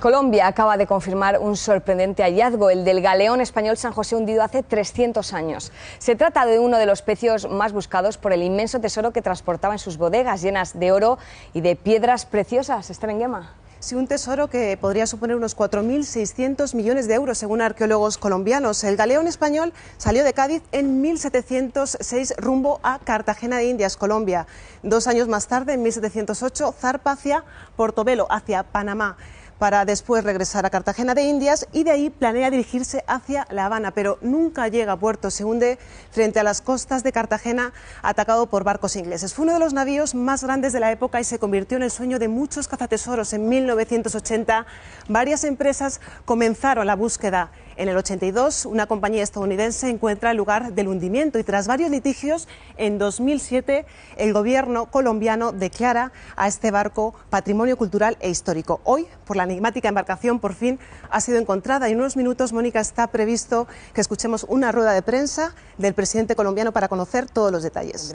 Colombia acaba de confirmar un sorprendente hallazgo, el del galeón español San José hundido hace 300 años. Se trata de uno de los pecios más buscados por el inmenso tesoro que transportaba en sus bodegas llenas de oro y de piedras preciosas. en guema? Sí, un tesoro que podría suponer unos 4.600 millones de euros, según arqueólogos colombianos. El galeón español salió de Cádiz en 1706 rumbo a Cartagena de Indias, Colombia. Dos años más tarde, en 1708, zarpa hacia Portobelo, hacia Panamá para después regresar a Cartagena de Indias y de ahí planea dirigirse hacia La Habana, pero nunca llega a puerto. Se hunde frente a las costas de Cartagena atacado por barcos ingleses. Fue uno de los navíos más grandes de la época y se convirtió en el sueño de muchos cazatesoros. En 1980 varias empresas comenzaron la búsqueda en el 82, una compañía estadounidense encuentra el lugar del hundimiento y tras varios litigios, en 2007, el gobierno colombiano declara a este barco patrimonio cultural e histórico. Hoy, por la enigmática embarcación, por fin ha sido encontrada y en unos minutos, Mónica, está previsto que escuchemos una rueda de prensa del presidente colombiano para conocer todos los detalles.